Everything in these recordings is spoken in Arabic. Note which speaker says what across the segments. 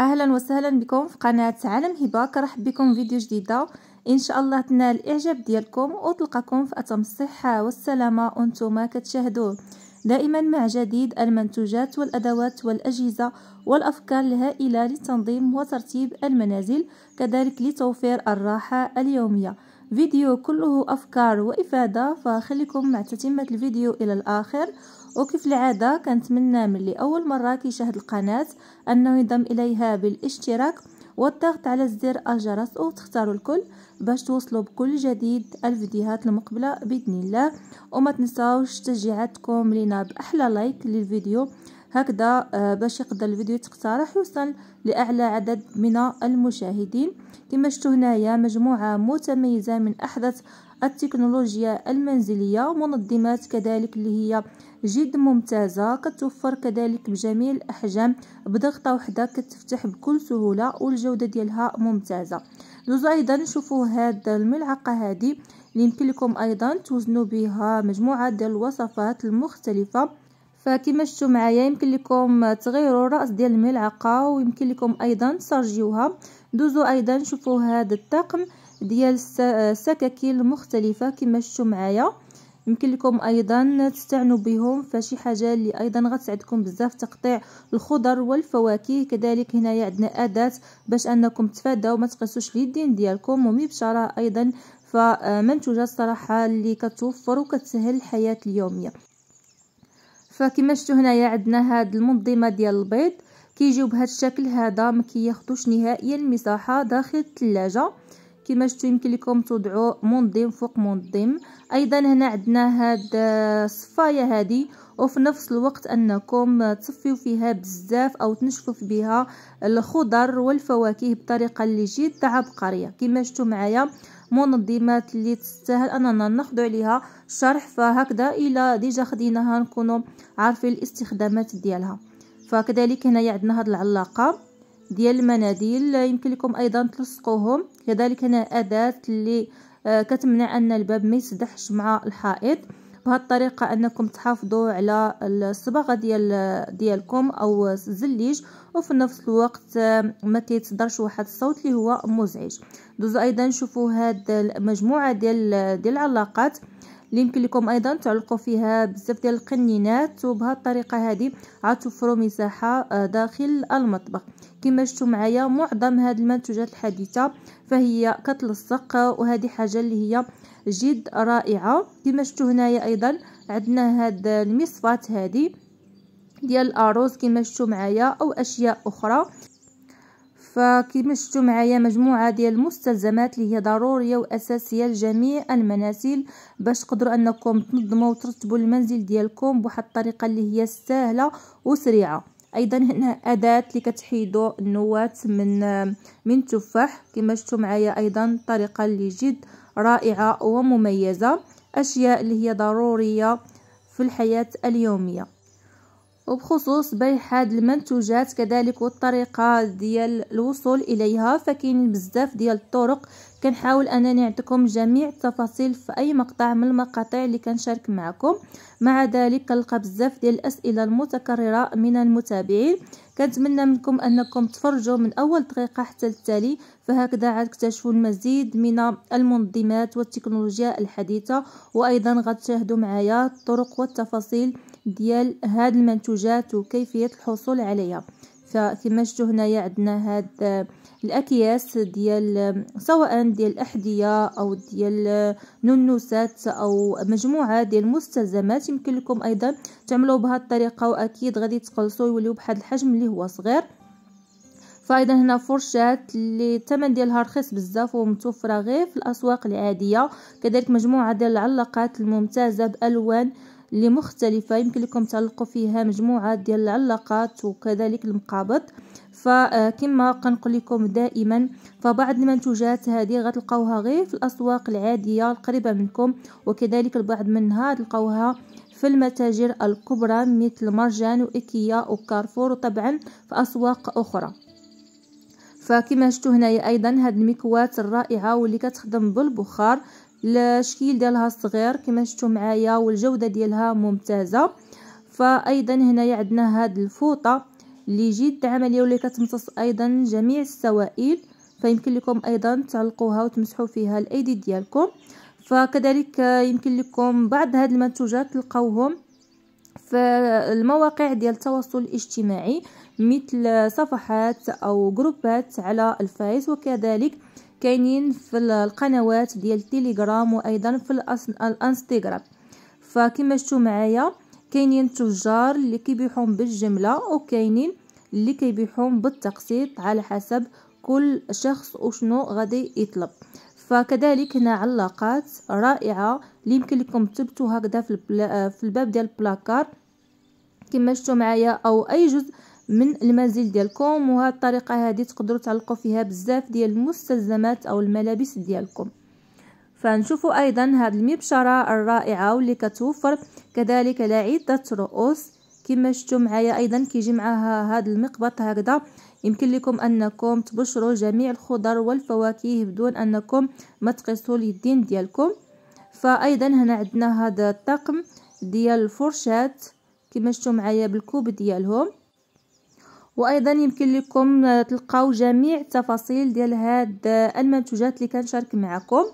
Speaker 1: اهلا وسهلا بكم في قناه عالم هبه كرحب بكم فيديو جديده ان شاء الله تنال الاعجاب ديالكم وتلقاكم في اتم الصحه والسلامه وانتم كتشاهدوا دائما مع جديد المنتوجات والادوات والاجهزه والافكار الهائله لتنظيم وترتيب المنازل كذلك لتوفير الراحه اليوميه فيديو كله افكار وافاده فخليكم مع تتمه الفيديو الى الاخر وكيف العادة كنتمنى من اللي أول مرة كيشاهد القناة أنه ينضم إليها بالاشتراك والضغط على زر الجرس وتختاروا الكل باش توصلوا بكل جديد الفيديوهات المقبلة بإذن الله وما تنساوش تشجيعاتكم لنا بأحلى لايك للفيديو هكذا آه، باش يقدر الفيديو تقترح يوصل لأعلى عدد من المشاهدين كما شفتوا هنايا مجموعة متميزة من أحدث التكنولوجيا المنزلية منظمات كذلك اللي هي جد ممتازة كتوفر كذلك بجميع الأحجام بضغطة واحدة كتفتح بكل سهولة والجودة ديالها ممتازة دوزو أيضا نشوفو هاد الملعقة هادي اللي يمكن لكم أيضا توزنوا بها مجموعة ديال الوصفات المختلفة فكما شفتوا معايا يمكن لكم تغيروا الراس ديال الملعقه ويمكن لكم ايضا تسرجيوها دوزوا ايضا شوفوا هذا الطقم ديال السكاكين المختلفه كما شفتوا معايا يمكن لكم ايضا تستعنوا بهم فشي حاجه اللي ايضا غتساعدكم بزاف تقطيع الخضر والفواكه كذلك هنايا عندنا اداه باش انكم تفاداو ما تقيسوش اليدين ديالكم ومبشره ايضا فمنتوجات صراحه اللي كتوفر وكتسهل الحياه اليوميه فكما شفتوا هنايا عندنا هاد المنظمه ديال البيض كيجيو بهذا الشكل هذا ما كياخذوش نهائيا مساحه داخل الثلاجه كما شفتوا يمكن لكم توضعوا منظم فوق منظم ايضا هنا عندنا هاد الصفايه هذه وفي نفس الوقت انكم تصفيو فيها بزاف او تنشفوا بها الخضر والفواكه بطريقه اللي جد عبقريه كما شفتوا معايا منظمات اللي تستاهل اننا ناخذ عليها شرح فهكذا الا ديجا خديناها نكونوا عارفين الاستخدامات ديالها فكذلك هنايا عندنا هاد العلاقه ديال المناديل يمكن لكم ايضا تلصقوهم كذلك هنا اداه اللي آه، كتمنع ان الباب ما يسدحش مع الحائط بهذه الطريقه انكم تحافظوا على الصباغه ديال ديالكم او الزليج وفي نفس الوقت آه، ما كيتصدرش واحد الصوت اللي هو مزعج دوزو ايضا شوفوا هاد المجموعه ديال ديال العلاقات اللي يمكن لكم ايضا تعلقوا فيها بزاف ديال القنينات وبهذه الطريقه هذه عاد توفروا مساحه آه، داخل المطبخ كما شفتوا معايا معظم هذه المنتوجات الحديثه فهي كتلصق وهذه حاجه اللي هي جد رائعه كما شفتوا هنايا ايضا عندنا هاد المصفات هذه ديال الاروز كما شفتوا معايا او اشياء اخرى فكيما شفتوا معايا مجموعه ديال المستلزمات اللي هي ضروريه واساسيه لجميع المنازل باش تقدروا انكم تنظموا وترتبوا المنزل ديالكم بواحد الطريقه اللي هي سهله وسريعه ايضا هنا اداه اللي كتحيدوا النواه من من التفاح كما شفتوا معايا ايضا طريقه اللي جد رائعه ومميزه اشياء اللي هي ضروريه في الحياه اليوميه وبخصوص بيع هاد المنتوجات كذلك والطريقه ديال الوصول اليها فكاين بزاف ديال الطرق كنحاول انني نعطيكم جميع التفاصيل في اي مقطع من المقاطع اللي كنشارك معكم مع ذلك كنلقى بزاف ديال الاسئله المتكرره من المتابعين كنتمنى منكم انكم تفرجوا من اول دقيقه حتى التالي فهكذا عاد تكتشفوا المزيد من المنظمات والتكنولوجيا الحديثه وايضا غتشاهدوا معايا الطرق والتفاصيل ديال هاد المنتوجات وكيفيه الحصول عليها فكما شفتوا هنايا عندنا هاد الاكياس ديال سواء ديال الاحذيه او ديال ننوسات او مجموعه ديال المستلزمات يمكن لكم ايضا تعملوا بهاد الطريقه واكيد غادي تقلصوا يوليو بحال الحجم اللي هو صغير فايضا هنا فرشات اللي الثمن ديالها رخيص بزاف ومتوفره غير في الاسواق العاديه كذلك مجموعه ديال العلاقات الممتازه بالوان اللي مختلفه يمكن لكم تعلقوا فيها مجموعه ديال العلاقات وكذلك المقابض فكما كنقول لكم دائما فبعض المنتوجات هذه غتلقاوها غير في الاسواق العاديه القريبه منكم وكذلك البعض منها تلقاوها في المتاجر الكبرى مثل مرجان وإيكيا وكارفور وطبعا في أسواق أخرى فكما شفتوا هنايا ايضا هاد المكواة الرائعه واللي كتخدم بالبخار الشكل ديالها صغير كما شفتوا معايا والجوده ديالها ممتازه فايضا هنايا عندنا هاد الفوطه اللي جد عمليه واللي كتمتص ايضا جميع السوائل فيمكن لكم ايضا تعلقوها وتمسحوا فيها الايدي ديالكم فكذلك يمكن لكم بعض هاد المنتوجات تلقاوهم في المواقع ديال التواصل الاجتماعي مثل صفحات او جروبات على الفيس وكذلك كاينين في القنوات ديال تيليجرام وايضا في الانستغرام فكما شفتوا معايا كاينين تجار اللي كيبيعهم بالجمله وكاينين اللي كيبيعهم بالتقسيط على حسب كل شخص وشنو غادي يطلب فكذلك هنا علاقات رائعه اللي يمكن لكم تثبتوا هكذا في, في الباب ديال البلاكار كما شفتوا معايا او اي جزء من المنزل ديالكم وهاد الطريقه هذه تقدروا تعلقوا فيها بزاف ديال المستلزمات او الملابس ديالكم فنشوفوا ايضا هاد المبشره الرائعه واللي كتوفر كذلك لعده رؤوس كما شفتوا معايا ايضا كيجي معها هاد المقبط هكذا يمكن لكم انكم تبشروا جميع الخضر والفواكه بدون انكم ما تقيسوا اليدين ديالكم فايضا هنا عندنا هذا الطقم ديال الفرشات كما شفتوا معايا بالكوب ديالهم وايضا يمكن لكم آه، تلقاو جميع التفاصيل ديال هاد آه، المنتوجات اللي كنشارك معكم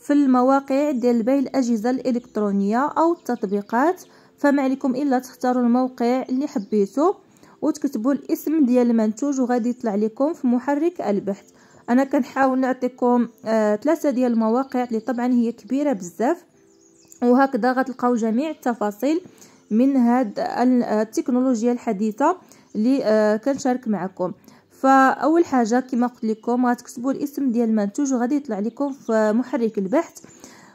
Speaker 1: في المواقع ديال بيع الاجهزه الالكترونيه او التطبيقات فما عليكم الا تختاروا الموقع اللي حبيتو وتكتبوا الاسم ديال المنتوج وغادي يطلع لكم في محرك البحث انا كنحاول نعطيكم آه، ثلاثه آه ديال المواقع اللي طبعا هي كبيره بزاف وهكذا غتلقاو جميع التفاصيل من هاد التكنولوجيا الحديثه اللي آه، كنشارك معكم فاول حاجه كما قلت لكم غتكتبوا الاسم ديال المنتوج وغادي يطلع لكم في محرك البحث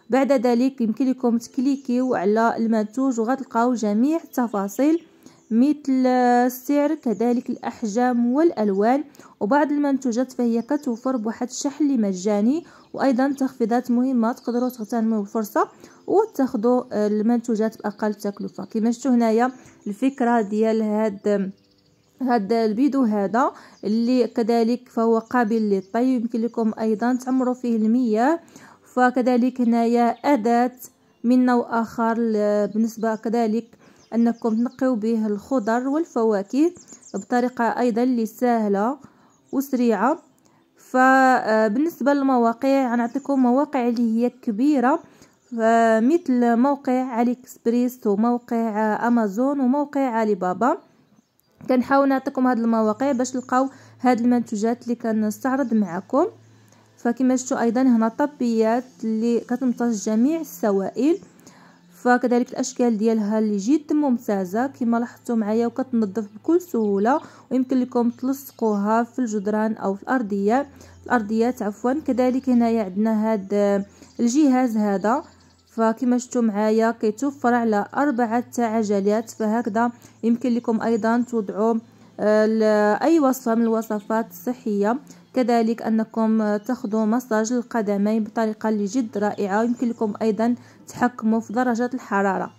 Speaker 1: بعد ذلك يمكن لكم تكليكيو على المنتوج وغتلقاو جميع التفاصيل مثل آه، السعر كذلك الأحجام والألوان وبعض المنتوجات فهي كتوفر بواحد الشحن مجاني وأيضا تخفيضات مهمة تقدروا تغتنموا الفرصة وتاخذوا آه، المنتوجات بأقل تكلفة كما شفتوا هنايا الفكرة ديال هاد هذا البيدو هذا اللي كذلك فهو قابل للطي يمكن لكم ايضا تعمروا فيه المياه فكذلك هنايا اداه من نوع اخر بالنسبه كذلك انكم تنقيو به الخضر والفواكه بطريقه ايضا اللي سهله وسريعه فبالنسبه آه، للمواقع غنعطيكم مواقع اللي هي كبيره مثل موقع علي اكسبريس وموقع آه، امازون وموقع علي بابا كنحاول نعطيكم هاد المواقع باش تلقاو هاد المنتوجات اللي كنستعرض معكم فكما شفتوا ايضا هنا طبيات اللي كتمتص جميع السوائل فكذلك الاشكال ديالها اللي جد ممتازه كما لاحظتوا معايا وكتنظف بكل سهوله ويمكن لكم تلصقوها في الجدران او في الارضيه الارضيات عفوا كذلك هنايا عندنا هاد الجهاز هذا فكما شفتوا معايا كيتوفر على أربعة عجلات فهكذا يمكن لكم أيضا توضعوا آه، أي وصفة من الوصفات الصحية كذلك أنكم آه، تاخذوا مساج القدمين بطريقة اللي جد رائعة ويمكن لكم أيضا تحكموا في درجة الحرارة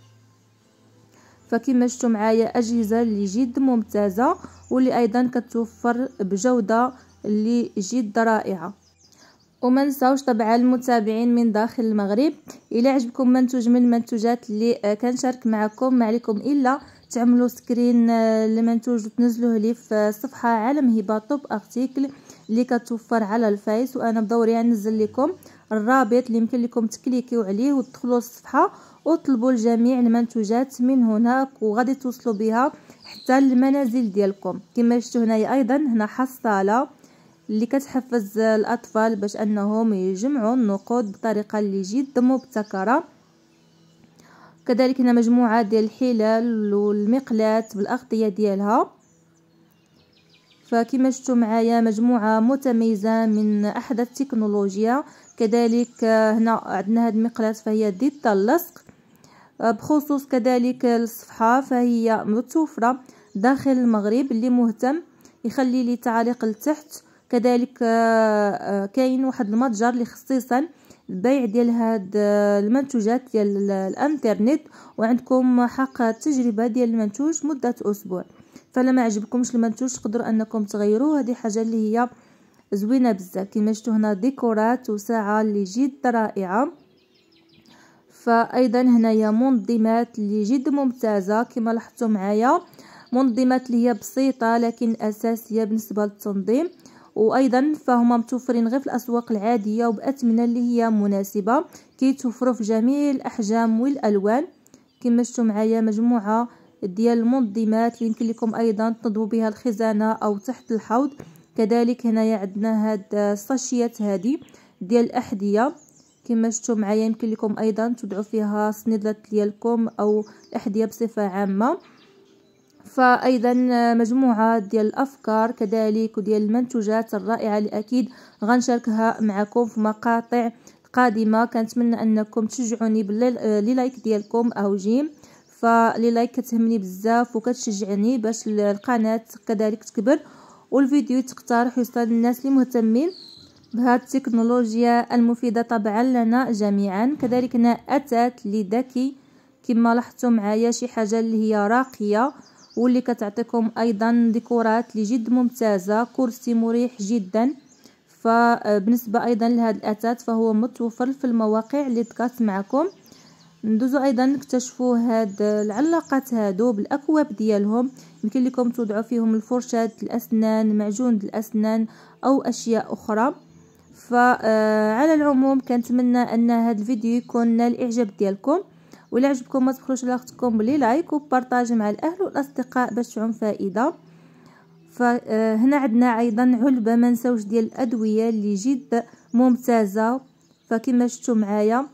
Speaker 1: فكما شفتوا معايا أجهزة اللي جد ممتازة واللي أيضا كتوفر بجودة اللي جد رائعة وما نساوش طبعا المتابعين من داخل المغرب الى عجبكم منتوج من المنتوجات اللي آه، كنشارك معكم ما عليكم الا تعملوا سكرين المنتوج آه، وتنزلوه لي في الصفحه عالم هبه طوب ارتيكل اللي كتوفر على الفايس وانا بدوري ننزل لكم الرابط اللي يمكن لكم تكليكيو عليه وتدخلوا الصفحه وطلبوا الجميع المنتوجات من هناك وغادي توصلوا بها حتى للمنازل ديالكم كما شفتوا هنايا ايضا هنا حصاله اللي كتحفز الاطفال باش انهم يجمعوا النقود بطريقه اللي جد مبتكره كذلك هنا مجموعه ديال الحلال والمقلات بالاغطيه ديالها فكما شفتوا معايا مجموعه متميزه من احدث التكنولوجيا كذلك هنا عندنا هاد المقلات فهي ضد اللصق بخصوص كذلك الصفحه فهي متوفره داخل المغرب اللي مهتم يخلي لي تعليق لتحت كذلك آه، آه، كاين واحد المتجر اللي خصيصا البيع ديال هاد آه، المنتوجات ديال الانترنت وعندكم حق التجربه ديال المنتوج مده اسبوع فلا ما عجبكمش المنتوج تقدروا انكم تغيروه هذه حاجه اللي هي زوينه بزاف كما شفتوا هنا ديكورات وساعه اللي جد رائعه فايضا هنايا منظمات اللي جد ممتازه كما لاحظتوا معايا منظمات اللي هي بسيطه لكن اساسيه بالنسبه للتنظيم وايضا فهما متوفرين غير في الاسواق العاديه وباثمنه اللي هي مناسبه كيتوفروا في جميع الاحجام والالوان كما شفتوا معايا مجموعه ديال المنظمات اللي يمكن لكم ايضا تنظموا بها الخزانه او تحت الحوض كذلك هنايا عندنا هاد الساشيات هادي ديال الاحذيه كما شفتوا معايا يمكن لكم ايضا تدعوا فيها الصنيدلات ديالكم او الاحذيه بصفه عامه فأيضا مجموعة ديال الأفكار كذلك وديال المنتوجات الرائعة اللي أكيد غنشاركها معكم في مقاطع قادمة كنتمنى أنكم تشجعوني باللايك ديالكم أو جيم فلي لايك كتهمني بزاف وكتشجعني باش القناة كذلك تكبر والفيديو تقترح يوصل للناس اللي مهتمين بهاد التكنولوجيا المفيدة طبعا لنا جميعا كذلك أنا أتات لذكي كما لاحظتوا معايا شي حاجة اللي هي راقية واللي كتعطيكم ايضا ديكورات اللي جد ممتازه كرسي مريح جدا فبالنسبه آه، ايضا لهذا الاثاث فهو متوفر في المواقع اللي ذكرت معكم ندوزو ايضا نكتشفوا هاد آه، العلاقات هادو بالاكواب ديالهم يمكن لكم توضعوا فيهم الفرشاة الاسنان معجون الاسنان او اشياء اخرى فعلى آه، العموم كنتمنى ان هذا الفيديو يكون نال اعجاب ديالكم ولا عجبكم ما تبخلوش على اختكم بلي لايك وبارطاجي مع الاهل والاصدقاء باش تعم فائده فهنا آه، عندنا ايضا علبه ما نساوش ديال الادويه اللي جد ممتازه فكما شفتوا معايا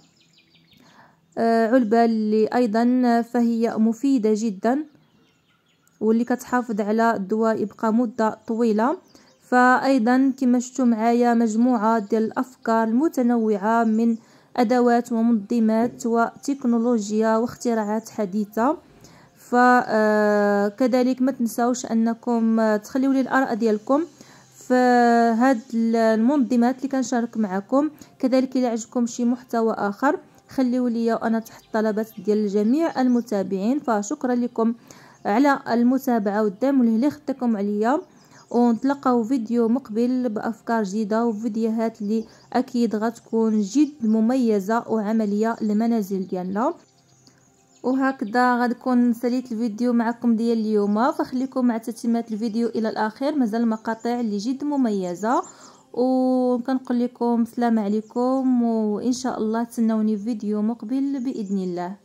Speaker 1: آه، علبه اللي ايضا فهي مفيده جدا واللي كتحافظ على الدواء يبقى مده طويله فايضا كما شفتوا معايا مجموعه ديال الافكار المتنوعه من أدوات ومنظمات وتكنولوجيا واختراعات حديثة فكذلك آه، ما تنساوش أنكم آه، تخليوا لي الآراء ديالكم في هاد المنظمات اللي كنشارك معكم كذلك الى عجبكم شي محتوى آخر خليوا لي وأنا تحت الطلبات ديال جميع المتابعين فشكرا لكم على المتابعة والدعم واللي خدتكم عليا ونتلقاو فيديو مقبل بافكار جديده وفيديوهات اللي اكيد غتكون جد مميزه وعمليه للمنازل ديالنا وهكذا غنكون ساليت الفيديو معكم ديال اليوم فخليكم مع تتمات الفيديو الى الاخير مازال مقاطع اللي جد مميزه وكنقول لكم سلام عليكم وان شاء الله تسناوني فيديو مقبل باذن الله